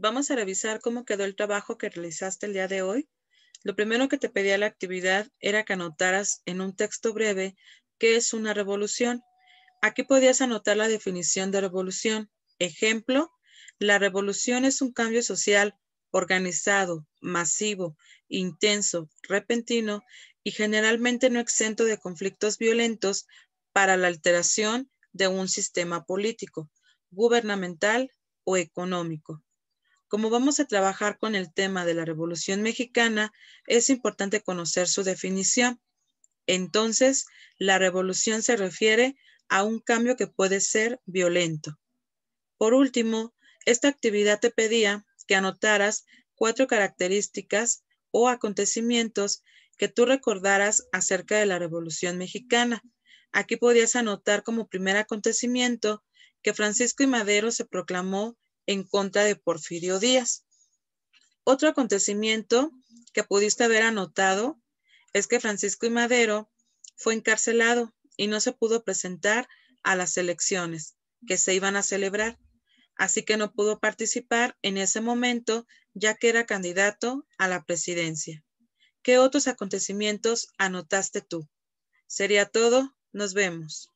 Vamos a revisar cómo quedó el trabajo que realizaste el día de hoy. Lo primero que te pedía la actividad era que anotaras en un texto breve qué es una revolución. Aquí podías anotar la definición de revolución. Ejemplo, la revolución es un cambio social organizado, masivo, intenso, repentino y generalmente no exento de conflictos violentos para la alteración de un sistema político, gubernamental o económico. Como vamos a trabajar con el tema de la Revolución Mexicana, es importante conocer su definición. Entonces, la revolución se refiere a un cambio que puede ser violento. Por último, esta actividad te pedía que anotaras cuatro características o acontecimientos que tú recordaras acerca de la Revolución Mexicana. Aquí podías anotar como primer acontecimiento que Francisco y Madero se proclamó en contra de Porfirio Díaz. Otro acontecimiento que pudiste haber anotado es que Francisco y Madero fue encarcelado y no se pudo presentar a las elecciones que se iban a celebrar, así que no pudo participar en ese momento ya que era candidato a la presidencia. ¿Qué otros acontecimientos anotaste tú? Sería todo, nos vemos.